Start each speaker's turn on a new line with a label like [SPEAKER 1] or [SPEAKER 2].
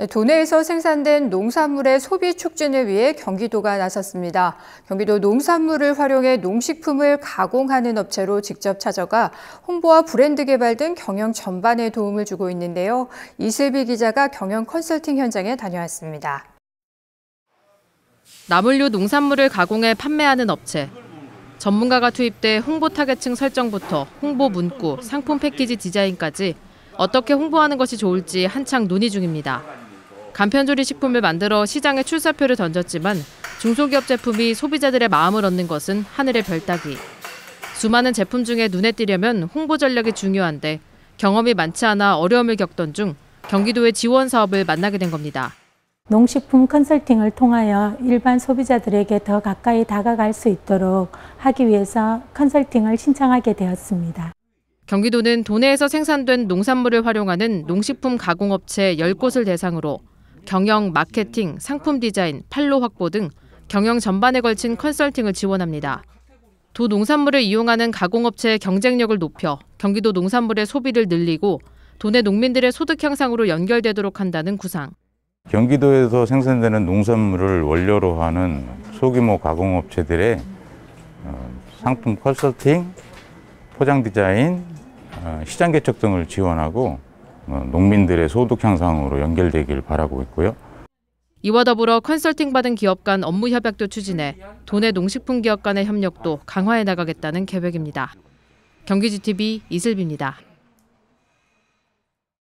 [SPEAKER 1] 네, 도내에서 생산된 농산물의 소비 촉진을 위해 경기도가 나섰습니다. 경기도 농산물을 활용해 농식품을 가공하는 업체로 직접 찾아가 홍보와 브랜드 개발 등 경영 전반에 도움을 주고 있는데요. 이슬비 기자가 경영 컨설팅 현장에 다녀왔습니다.
[SPEAKER 2] 나물류 농산물을 가공해 판매하는 업체. 전문가가 투입돼 홍보 타겟층 설정부터 홍보 문구, 상품 패키지 디자인까지 어떻게 홍보하는 것이 좋을지 한창 논의 중입니다. 간편조리 식품을 만들어 시장에 출사표를 던졌지만 중소기업 제품이 소비자들의 마음을 얻는 것은 하늘의 별따기. 수많은 제품 중에 눈에 띄려면 홍보 전략이 중요한데 경험이 많지 않아 어려움을 겪던 중 경기도의 지원 사업을 만나게 된 겁니다.
[SPEAKER 3] 농식품 컨설팅을 통하여 일반 소비자들에게 더 가까이 다가갈 수 있도록 하기 위해서 컨설팅을 신청하게 되었습니다.
[SPEAKER 2] 경기도는 도내에서 생산된 농산물을 활용하는 농식품 가공업체 10곳을 대상으로 경영, 마케팅, 상품 디자인, 판로 확보 등 경영 전반에 걸친 컨설팅을 지원합니다. 도 농산물을 이용하는 가공업체의 경쟁력을 높여 경기도 농산물의 소비를 늘리고 도내 농민들의 소득 향상으로 연결되도록 한다는 구상.
[SPEAKER 4] 경기도에서 생산되는 농산물을 원료로 하는 소규모 가공업체들의 어, 상품 컨설팅, 포장 디자인, 어, 시장 개척 등을 지원하고 어, 농민들의 소득 향상으로 연결되길 바라고 있고요.
[SPEAKER 2] 이와 더불어 컨설팅 받은 기업 간 업무 협약도 추진해 도내 농식품 기업 간의 협력도 강화해 나가겠다는 계획입니다. 경기지TV 이슬비입니다.